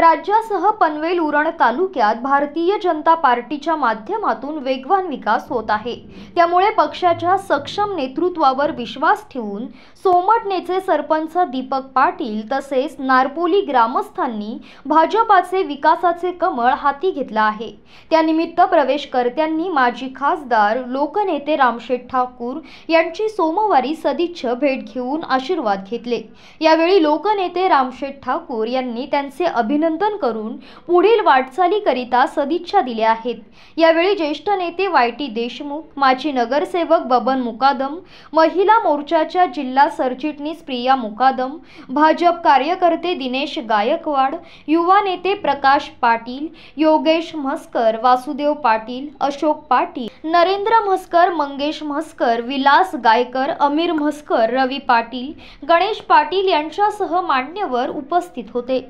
राज्यासह पनवेल उरण तालुक्यात भारतीय जनता पार्टीच्या माध्यमातून वेगवान विकास होत आहे त्यामुळे पक्षाच्या सक्षम नेतृत्वावर विश्वास ठेवून सोमटनेचे सरपंच दीपक पाटील तसेच नारपोली ग्रामस्थांनी भाजपाचे विकासाचे कमळ हाती घेतला आहे त्यानिमित्त प्रवेशकर्त्यांनी माजी खासदार लोकनेते रामशेठ ठाकूर यांची सोमवारी सदिच्छ भेट घेऊन आशीर्वाद घेतले यावेळी लोकनेते रामशेठ ठाकूर यांनी त्यांचे अभिनंदन अभिनंदन करून पुढील वाटचालीकरिता सदिच्छा दिल्या आहेत यावेळी ज्येष्ठ नेते वाय टी देशमुख माजी नगरसेवक बबन मुकादम महिला मोर्चाच्या जिल्हा सरचिटणीस प्रिया मुकादम भाजप कार्यकर्ते दिनेश गायकवाड युवा नेते प्रकाश पाटील योगेश म्हस्कर वासुदेव पाटील अशोक पाटील नरेंद्र म्हस्कर मंगेश म्हस्कर विलास गायकर अमीर म्हस्कर रवी पाटील गणेश पाटील यांच्यासह मान्यवर उपस्थित होते